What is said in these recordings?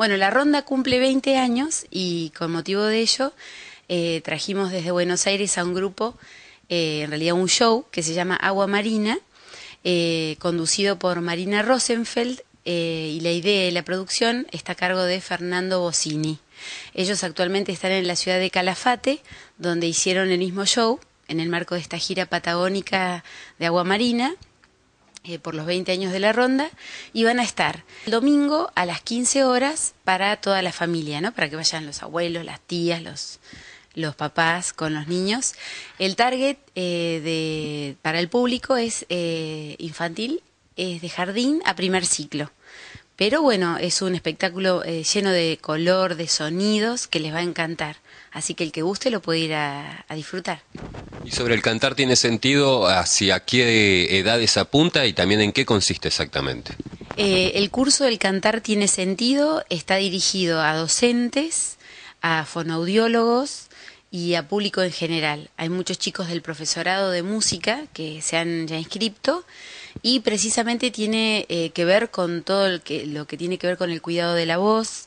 Bueno, la ronda cumple 20 años y con motivo de ello eh, trajimos desde Buenos Aires a un grupo, eh, en realidad un show que se llama Agua Marina, eh, conducido por Marina Rosenfeld y la idea y la producción está a cargo de Fernando Bocini. Ellos actualmente están en la ciudad de Calafate, donde hicieron el mismo show en el marco de esta gira patagónica de Agua Marina eh, por los 20 años de la ronda, y van a estar el domingo a las 15 horas para toda la familia, ¿no? Para que vayan los abuelos, las tías, los, los papás con los niños. El target eh, de, para el público es eh, infantil, es de jardín a primer ciclo. Pero bueno, es un espectáculo lleno de color, de sonidos, que les va a encantar. Así que el que guste lo puede ir a disfrutar sobre el cantar tiene sentido hacia qué edades apunta y también en qué consiste exactamente? Eh, el curso del cantar tiene sentido está dirigido a docentes, a fonoaudiólogos y a público en general. Hay muchos chicos del profesorado de música que se han ya inscrito y precisamente tiene eh, que ver con todo lo que tiene que ver con el cuidado de la voz,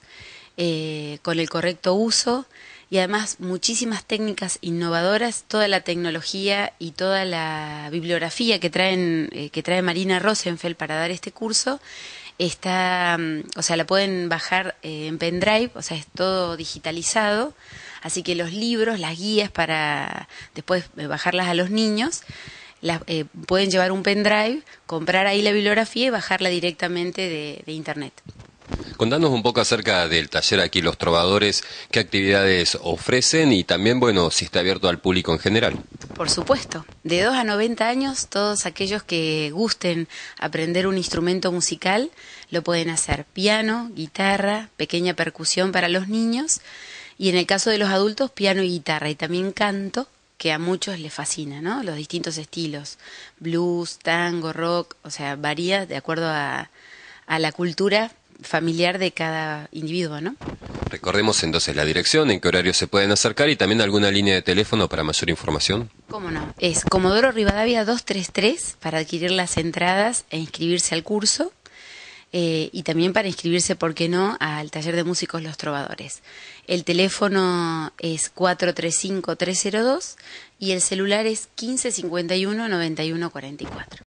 eh, con el correcto uso y además muchísimas técnicas innovadoras, toda la tecnología y toda la bibliografía que, traen, eh, que trae Marina Rosenfeld para dar este curso está, mm, o sea, la pueden bajar eh, en pendrive, o sea, es todo digitalizado, así que los libros, las guías para después eh, bajarlas a los niños, pueden llevar un pendrive, comprar ahí la bibliografía y bajarla directamente de internet. Contanos un poco acerca del taller aquí Los Trovadores, qué actividades ofrecen y también, bueno, si está abierto al público en general. Por supuesto, de 2 a 90 años, todos aquellos que gusten aprender un instrumento musical lo pueden hacer. Piano, guitarra, pequeña percusión para los niños y en el caso de los adultos, piano y guitarra y también canto que a muchos les fascina, ¿no? Los distintos estilos, blues, tango, rock, o sea, varía de acuerdo a, a la cultura familiar de cada individuo, ¿no? Recordemos entonces la dirección, en qué horario se pueden acercar y también alguna línea de teléfono para mayor información. ¿Cómo no? Es Comodoro Rivadavia 233 para adquirir las entradas e inscribirse al curso. Eh, y también para inscribirse, ¿por qué no?, al taller de músicos Los Trovadores. El teléfono es 435-302 y el celular es 1551-9144.